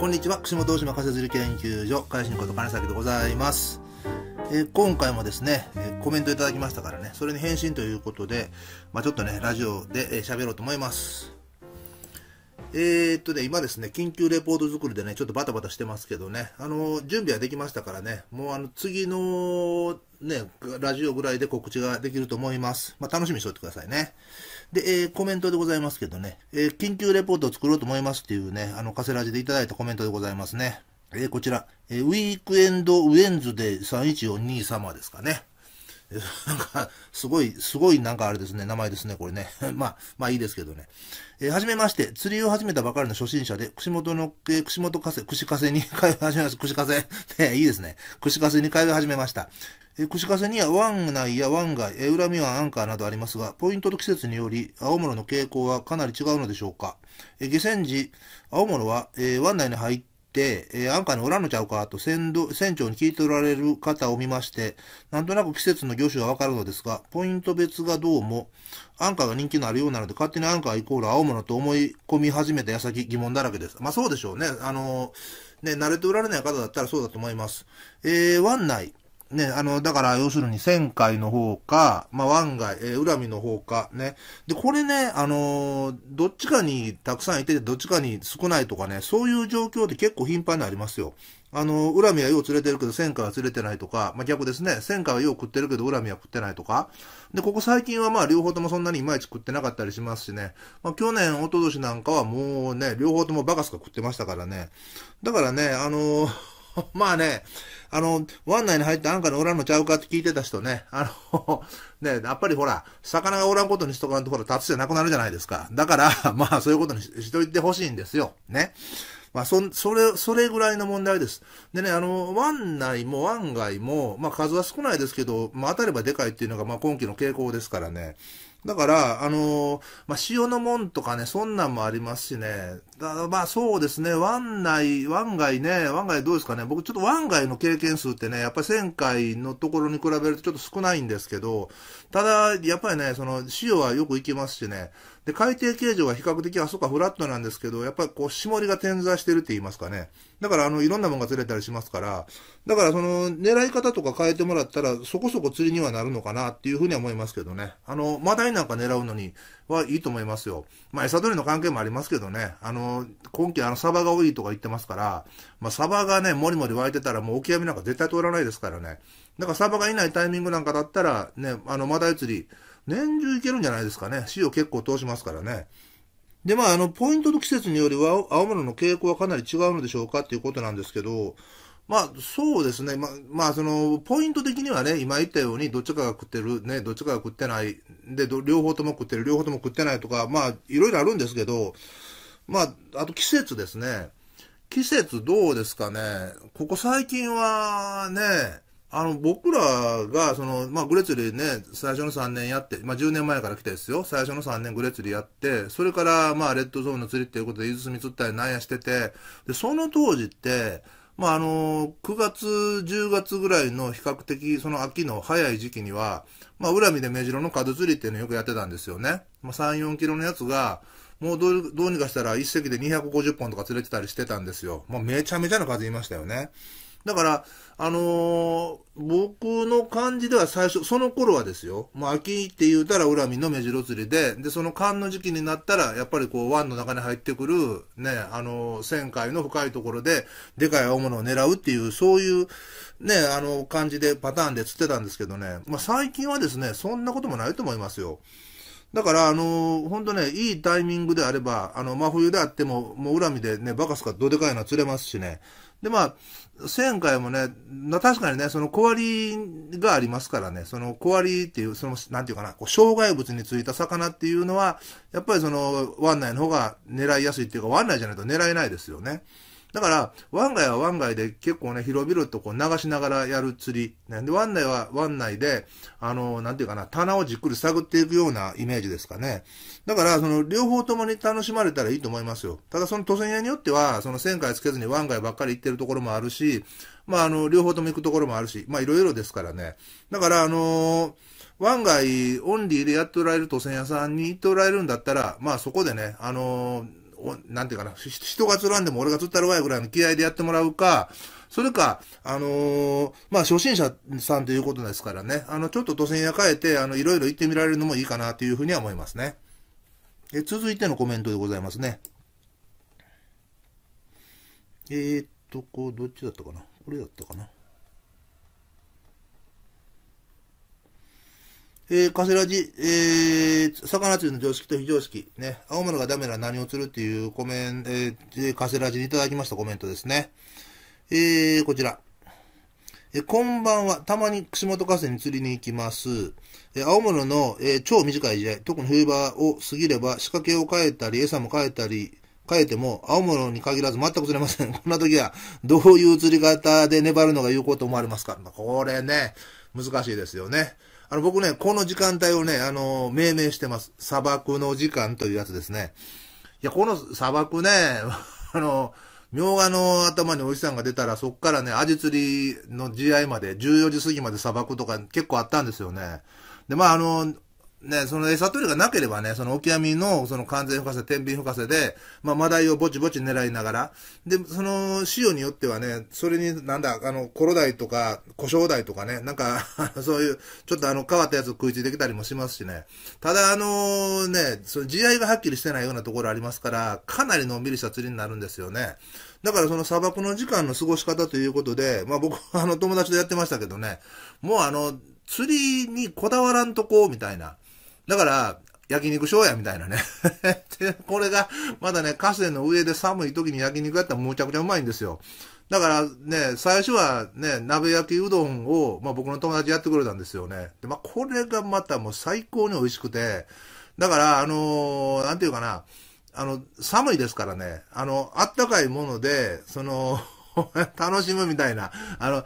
こんにちは、串本大島仮設理研究所、会のこと金崎でございます。えー、今回もですね、えー、コメントいただきましたからね、それに返信ということで、まあ、ちょっとね、ラジオで喋、えー、ろうと思います。えー、っとね、今ですね、緊急レポート作りでね、ちょっとバタバタしてますけどね、あの、準備はできましたからね、もうあの、次の、ね、ラジオぐらいで告知ができると思います。まあ、楽しみにしておいてくださいね。で、えー、コメントでございますけどね、えー、緊急レポートを作ろうと思いますっていうね、あの、カセラジでいただいたコメントでございますね。えー、こちら、えー、ウィークエンドウェンズデー3142様ですかね。なんか、すごい、すごいなんかあれですね、名前ですね、これね。まあ、まあいいですけどね。えー、はじめまして、釣りを始めたばかりの初心者で、串本の、えー、串本かせ、串かせに通い始めました。串かせ。ね、いいですね。串かせに通い始めました。えー、串かせには湾内や湾外、えー、恨み湾アンカーなどありますが、ポイントと季節により、青物の傾向はかなり違うのでしょうか。えー、下船時、青物は、えー、湾内に入って、て、えー、安価におらんのちゃうかと船船長に聞いておられる方を見まして、なんとなく季節の魚種がわかるのですが、ポイント別がどうも、安価が人気のあるようなので、勝手に安価イコール青物と思い込み始めた矢先疑問だらけです。まあそうでしょうね。あのー、ね、慣れておられない方だったらそうだと思います。えー、湾内。ね、あの、だから要するに仙回の方か、まあ、湾外、えー、恨みの方か、ね。で、これね、あのー、どっちかにたくさんいて、どっちかに少ないとかね、そういう状況で結構頻繁にありますよ。あの、恨みはよう連れてるけど、戦回は連れてないとか、まあ、逆ですね。戦回はよう食ってるけど、恨みは食ってないとか。で、ここ最近はまあ、両方ともそんなにいまいち食ってなかったりしますしね。まあ、去年、一昨年なんかはもうね、両方ともバカスカ食ってましたからね。だからね、あのー まあね、あの、湾内に入ってんかにおらんのちゃうかって聞いてた人ね、あの、ね、やっぱりほら、魚がおらんことにしとかんとほら、立つじゃなくなるじゃないですか。だから、まあそういうことにしといてほしいんですよ。ね。まあ、そ、それ、それぐらいの問題です。でね、あの、湾内も湾外も、まあ、数は少ないですけど、まあ、当たればでかいっていうのが、まあ、今期の傾向ですからね。だから、あのー、まあ、塩の門とかね、そんなんもありますしね、だまあそうですね、湾内、湾外ね、湾外どうですかね、僕ちょっと湾外の経験数ってね、やっぱり1000回のところに比べるとちょっと少ないんですけど、ただ、やっぱりね、その、潮はよく行きますしね、で、海底形状は比較的あそこはフラットなんですけど、やっぱりこう、霜降りが点在してるって言いますかね。だから、あの、いろんなものが釣れたりしますから、だからその、狙い方とか変えてもらったら、そこそこ釣りにはなるのかなっていうふうには思いますけどね。あの、マダイなんか狙うのに、はいいと思いますよ。まあ、餌取りの関係もありますけどね、あの、今季あの、サバが多いとか言ってますから、まあ、サバがね、もりもり湧いてたらもうオキアミなんか絶対通らないですからね。だからサバがいないタイミングなんかだったら、ね、あの、マダイ釣り、年中いけるんじゃないですかね。塩結構通しますからね。で、まあ、あの、ポイントと季節によりは、青物の傾向はかなり違うのでしょうかっていうことなんですけど、まあ、そうですね。まあ、まあ、その、ポイント的にはね、今言ったように、どっちかが食ってる、ね、どっちかが食ってない、で、両方とも食ってる、両方とも食ってないとか、まあ、いろいろあるんですけど、まあ、あと季節ですね。季節どうですかね。ここ最近は、ね、あの、僕らが、その、まあ、グレツリーね、最初の3年やって、まあ、10年前から来てですよ。最初の3年グレツリーやって、それから、まあ、レッドゾーンの釣りっていうことで、伊豆住釣ったりなんやしてて、で、その当時って、まあ、あの、9月、10月ぐらいの比較的その秋の早い時期には、まあ、恨みで目白の数釣りっていうのをよくやってたんですよね。まあ、3、4キロのやつが、もうどうどうにかしたら一隻で250本とか釣れてたりしてたんですよ。まめちゃめちゃな数いましたよね。だから、あのー、僕の感じでは最初、その頃はですよ、もう秋って言うたら恨みの目白釣りで、で、その寒の時期になったら、やっぱりこう、湾の中に入ってくる、ね、あのー、旋回の深いところで、でかい青物を狙うっていう、そういう、ね、あのー、感じで、パターンで釣ってたんですけどね、まあ、最近はですね、そんなこともないと思いますよ。だから、あのー、ほんとね、いいタイミングであれば、あの、真冬であっても、もう恨みでね、バカすかどでかいのは釣れますしね。で、まあ、千回もね、確かにね、その小割がありますからね、その小割っていう、その、なんていうかな、こう障害物についた魚っていうのは、やっぱりその、湾内の方が狙いやすいっていうか、湾内じゃないと狙えないですよね。だから、湾外は湾外で結構ね、広々とこう流しながらやる釣り。ね、で、湾内は湾内で、あの、なんていうかな、棚をじっくり探っていくようなイメージですかね。だから、その、両方ともに楽しまれたらいいと思いますよ。ただ、その都船屋によっては、その、旋回つけずに湾外ばっかり行ってるところもあるし、まあ、あの、両方とも行くところもあるし、まあ、いろいろですからね。だから、あのー湾外オンリーでやっておられる都船屋さんに行っておられるんだったら、まあそこでね、あのー、お、なんていうかな、人が釣らんでも俺が釣ったるわいぐらいの気合でやってもらうか、それか、あのー、まあ、初心者さんということですからね、あの、ちょっと都心や変えて、あの、いろいろ行ってみられるのもいいかなというふうには思いますね。え、続いてのコメントでございますね。えー、っと、こう、どっちだったかなこれだったかなえー、カセラジ、えー、魚釣りの常識と非常識、ね、青物がダメなら何を釣るっていうコメント、えー、カセラジにいただきましたコメントですね。えー、こちら。えこんばんは。たまに串本河川に釣りに行きます。え青物の、えー、超短い時代、特に冬場を過ぎれば仕掛けを変えたり、餌も変えたり、変えても青物に限らず全く釣れません。こんな時はどういう釣り方で粘るのが有効と思われますかこれね、難しいですよね。あの、僕ね、この時間帯をね、あの、命名してます。砂漠の時間というやつですね。いや、この砂漠ね、あの、苗がの頭におじさんが出たら、そっからね、アジ釣りの試合まで、14時過ぎまで砂漠とか結構あったんですよね。で、まあ、あの、ね、その餌取りがなければね、そのオキアミの、その完全深瀬、天秤深瀬で、まあ、マダイをぼちぼち狙いながら、で、その、様によってはね、それになんだ、あの、コロダイとか、コショウダイとかね、なんか そういう、ちょっとあの、変わったやつ食いついてきたりもしますしね。ただ、あのー、ね、その、地合がはっきりしてないようなところありますから、かなりのんびりした釣りになるんですよね。だからその砂漠の時間の過ごし方ということで、まあ僕、あの、友達とやってましたけどね、もうあの、釣りにこだわらんとこ、うみたいな。だから、焼肉しョうや、みたいなね これが、まだね、河川の上で寒い時に焼肉やったらむちゃくちゃうまいんですよ。だからね、最初はね、鍋焼きうどんを、まあ僕の友達やってくれたんですよね。で、まあこれがまたもう最高に美味しくて、だから、あのー、なんていうかな、あの、寒いですからね、あの、あったかいもので、その、楽しむみたいな。あの、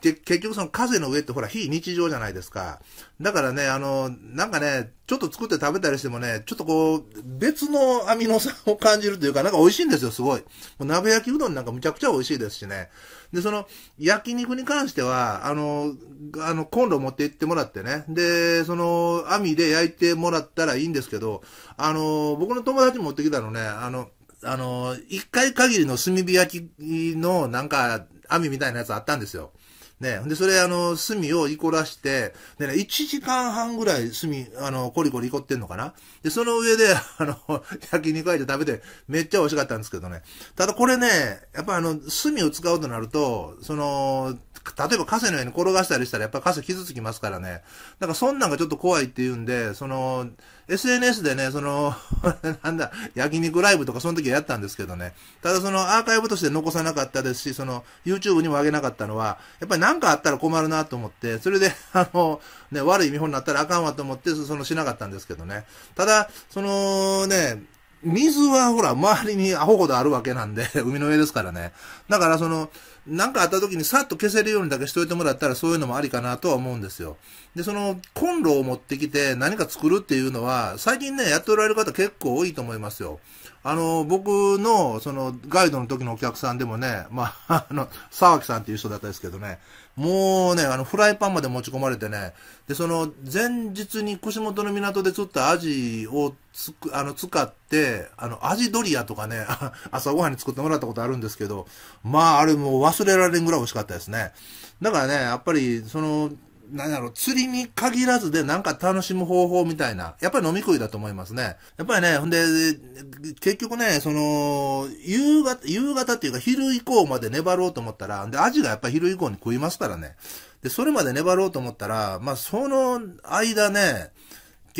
結局その風の上ってほら、非日常じゃないですか。だからね、あの、なんかね、ちょっと作って食べたりしてもね、ちょっとこう、別のアミノ酸を感じるというか、なんか美味しいんですよ、すごい。鍋焼きうどんなんかむちゃくちゃ美味しいですしね。で、その、焼肉に関しては、あの、あの、コンロ持って行ってもらってね。で、その、網で焼いてもらったらいいんですけど、あの、僕の友達持ってきたのね、あの、あの、一回限りの炭火焼きのなんか網みたいなやつあったんですよ。ね。で、それ、あの、炭をいこらして、でね、1時間半ぐらい炭、あの、コリコリいこってんのかなで、その上で、あの、焼肉焼いて食べて、めっちゃ美味しかったんですけどね。ただこれね、やっぱあの、炭を使うとなると、その、例えば川の上に転がしたりしたらやっぱり川傷つきますからね。だからそんなんがちょっと怖いって言うんで、その、SNS でね、その、なんだ、焼肉ライブとかその時はやったんですけどね。ただそのアーカイブとして残さなかったですし、その YouTube にも上げなかったのは、やっぱり何かあったら困るなと思って、それで、あの、ね、悪い見本になったらあかんわと思って、そのしなかったんですけどね。ただ、そのね、水はほら、周りにアホほどあるわけなんで、海の上ですからね。だからその、何かあった時にさっと消せるようにだけしといてもらったらそういうのもありかなとは思うんですよ。で、そのコンロを持ってきて何か作るっていうのは、最近ね、やっておられる方結構多いと思いますよ。あの、僕の、その、ガイドの時のお客さんでもね、まあ、あの、沢木さんっていう人だったですけどね、もうね、あの、フライパンまで持ち込まれてね、で、その、前日に串本の港で釣ったアジをつく、あの、使って、あの、アジドリアとかね、朝ごはんに作ってもらったことあるんですけど、まあ、あれもう忘れられんぐらい美味しかったですね。だからね、やっぱり、その、なんだろう、釣りに限らずでなんか楽しむ方法みたいな、やっぱり飲み食いだと思いますね。やっぱりね、ほんで、結局ね、その、夕方、夕方っていうか昼以降まで粘ろうと思ったら、で、アジがやっぱり昼以降に食いますからね。で、それまで粘ろうと思ったら、まあ、その間ね、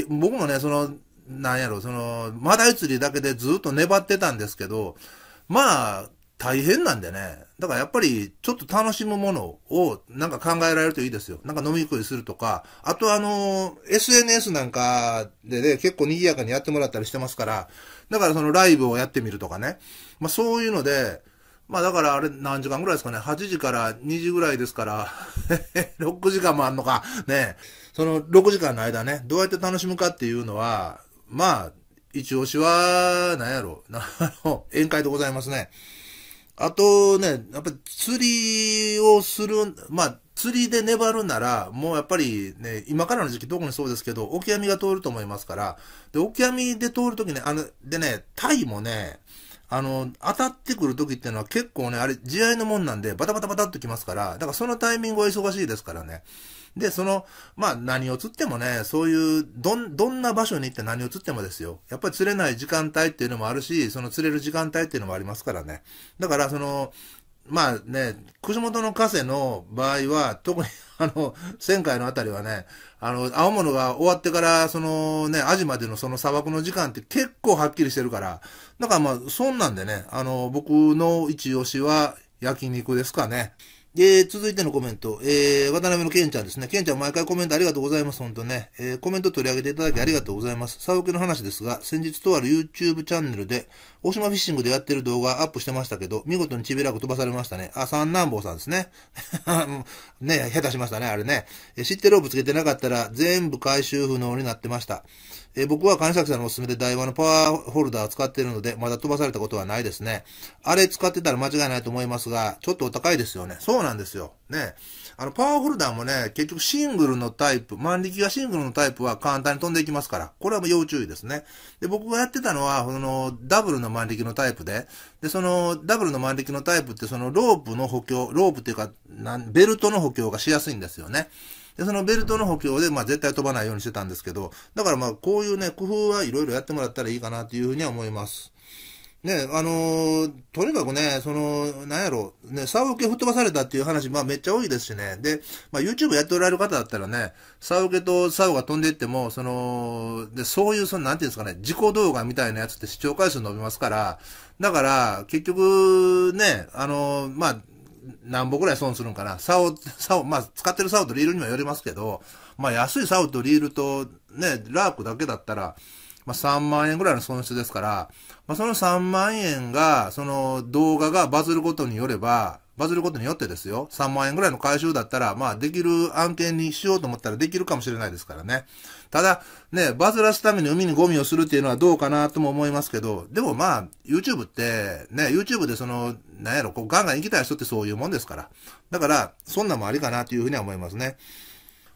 僕もね、その、なんやろ、その、マダイ釣りだけでずっと粘ってたんですけど、まあ、大変なんでね。だからやっぱり、ちょっと楽しむものを、なんか考えられるといいですよ。なんか飲み食いするとか、あとあの、SNS なんかでね、結構賑やかにやってもらったりしてますから、だからそのライブをやってみるとかね。まあそういうので、まあだからあれ何時間ぐらいですかね。8時から2時ぐらいですから6 時間もあんのか。ね。その6時間の間ね、どうやって楽しむかっていうのは、まあ、一押しは、何やろ。あの、宴会でございますね。あとね、やっぱり釣りをする、まあ、釣りで粘るなら、もうやっぱりね、今からの時期どこにそうですけど、オキアミが通ると思いますから、で、オキアミで通るときね、あの、でね、タイもね、あの、当たってくる時っていうのは結構ね、あれ、地合のもんなんで、バタバタバタっときますから、だからそのタイミングは忙しいですからね。で、その、まあ何を釣ってもね、そういう、どん、どんな場所に行って何を釣ってもですよ。やっぱり釣れない時間帯っていうのもあるし、その釣れる時間帯っていうのもありますからね。だから、その、まあね、串本の河川の場合は、特にあの、仙海のあたりはね、あの、青物が終わってから、そのね、アジまでのその砂漠の時間って結構はっきりしてるから、だからまあ、そんなんでね、あの、僕の一押しは焼肉ですかね。で、続いてのコメント、えー、渡辺のケンちゃんですね。ケンちゃん毎回コメントありがとうございます。本当ね。えー、コメント取り上げていただきありがとうございます。サウケの話ですが、先日とある YouTube チャンネルで、大島フィッシングでやってる動画アップしてましたけど、見事にちびらく飛ばされましたね。あ、三男坊さんですね。ね、下手しましたね、あれね。え知ってロープつけてなかったら、全部回収不能になってました。えー、僕は金崎さんのおすすめで台湾のパワーホルダー使ってるので、まだ飛ばされたことはないですね。あれ使ってたら間違いないと思いますが、ちょっとお高いですよね。そうなんですよ。ね。あの、パワーホルダーもね、結局シングルのタイプ、万力がシングルのタイプは簡単に飛んでいきますから、これはもう要注意ですね。で、僕がやってたのは、その、ダブルの万力のタイプで、で、その、ダブルの万力のタイプって、その、ロープの補強、ロープっていうか、ベルトの補強がしやすいんですよね。で、そのベルトの補強で、まあ、絶対飛ばないようにしてたんですけど、だからまあ、こういうね、工夫はいろいろやってもらったらいいかなというふうには思います。ね、あのー、とにかくね、その、なんやろ、ね、サ竿受け吹っ飛ばされたっていう話、まあめっちゃ多いですしね。で、まあ YouTube やっておられる方だったらね、サ竿受けとサウが飛んでいっても、その、で、そういう、その、なんていうんですかね、自己動画みたいなやつって視聴回数伸びますから、だから、結局、ね、あのー、まあ、何本ぐらい損するんかな。竿、竿、まあ、使ってる竿とリールにはよりますけど、まあ、安い竿とリールと、ね、ラークだけだったら、まあ、3万円ぐらいの損失ですから、まあ、その3万円が、その動画がバズることによれば、バズることによってですよ、3万円ぐらいの回収だったら、まあ、できる案件にしようと思ったらできるかもしれないですからね。ただ、ね、バズらすために海にゴミをするっていうのはどうかなとも思いますけど、でもまあ、YouTube って、ね、YouTube でその、なんやろ、こうガンガン生きたい人ってそういうもんですから。だから、そんなんもありかなというふうには思いますね。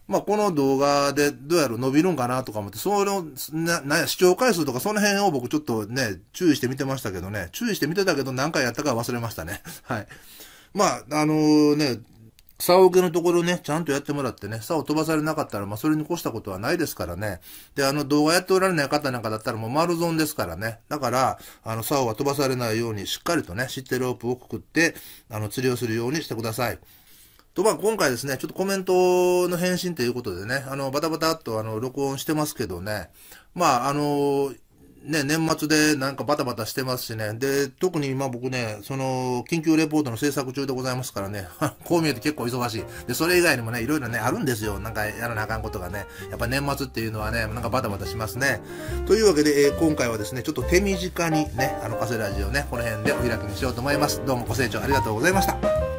まあ、この動画でどうやろ伸びるんかなとか思って、その、な、な、視聴回数とかその辺を僕ちょっとね、注意して見てましたけどね、注意して見てたけど何回やったか忘れましたね。はい。まあ、あのー、ね、竿受けのところね、ちゃんとやってもらってね、竿飛ばされなかったら、まあ、それに越したことはないですからね。で、あの、動画やっておられない方なんかだったら、もう丸損ですからね。だから、あの、竿は飛ばされないように、しっかりとね、知ってるロープをくくって、あの、釣りをするようにしてください。と、まあ、今回ですね、ちょっとコメントの返信ということでね、あの、バタバタっと、あの、録音してますけどね、まあ、あのーね、年末でなんかバタバタしてますしね。で、特に今僕ね、その、緊急レポートの制作中でございますからね、こう見えて結構忙しい。で、それ以外にもね、いろいろね、あるんですよ。なんかやらなあかんことがね。やっぱ年末っていうのはね、なんかバタバタしますね。というわけで、えー、今回はですね、ちょっと手短にね、あの、カセラジオね、この辺でお開きにしようと思います。どうもご清聴ありがとうございました。